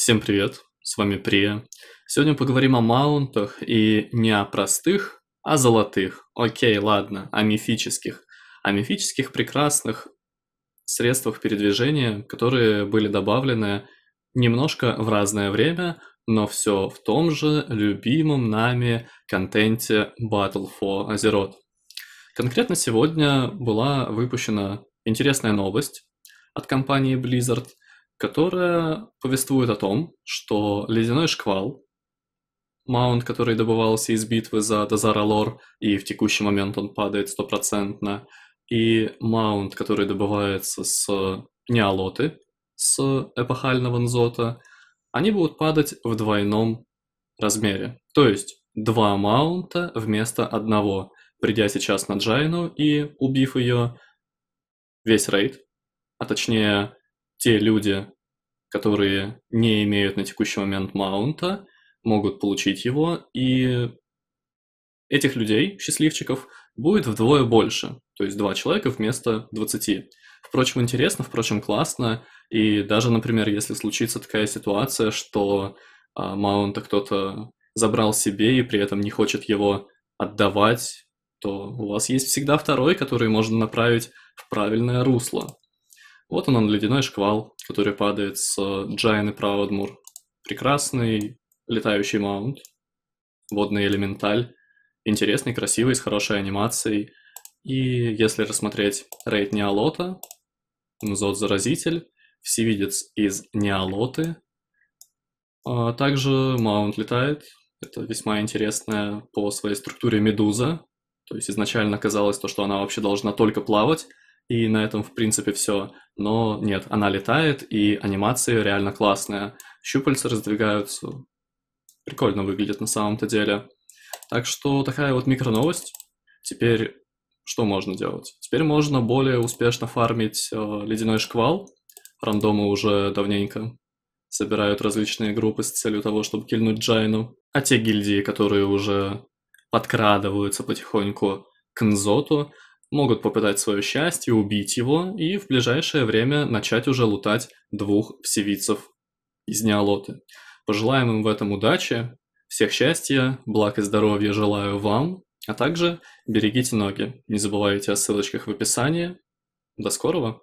Всем привет, с вами Прия. Сегодня поговорим о маунтах и не о простых, а золотых. Окей, ладно, о мифических. О мифических прекрасных средствах передвижения, которые были добавлены немножко в разное время, но все в том же любимом нами контенте Battle for Azeroth. Конкретно сегодня была выпущена интересная новость от компании Blizzard – которая повествует о том, что ледяной шквал, маунт, который добывался из битвы за Дозаралор, и в текущий момент он падает стопроцентно, и маунт, который добывается с неолоты, с эпохального нзота, они будут падать в двойном размере. То есть два маунта вместо одного. Придя сейчас на Джайну и убив ее, весь рейд, а точнее те люди, которые не имеют на текущий момент маунта, могут получить его, и этих людей, счастливчиков, будет вдвое больше, то есть два человека вместо 20. Впрочем, интересно, впрочем, классно, и даже, например, если случится такая ситуация, что а, маунта кто-то забрал себе и при этом не хочет его отдавать, то у вас есть всегда второй, который можно направить в правильное русло. Вот он, ледяной шквал, который падает с э, Джайны и Праудмур. Прекрасный летающий маунт, водный элементаль, интересный, красивый, с хорошей анимацией. И если рассмотреть рейд Неолота, Зод Заразитель, Всевидец из Неолоты, а также маунт летает, это весьма интересная по своей структуре медуза. То есть изначально казалось то, что она вообще должна только плавать, и на этом, в принципе, все. Но нет, она летает, и анимация реально классная. Щупальца раздвигаются. Прикольно выглядит на самом-то деле. Так что такая вот микроновость. Теперь что можно делать? Теперь можно более успешно фармить э, ледяной шквал. Рандомы уже давненько собирают различные группы с целью того, чтобы кильнуть Джайну. А те гильдии, которые уже подкрадываются потихоньку к Нзоту, могут попытать свое счастье, убить его и в ближайшее время начать уже лутать двух всевицев из Неолоты. Пожелаем им в этом удачи, всех счастья, благ и здоровья желаю вам, а также берегите ноги. Не забывайте о ссылочках в описании. До скорого!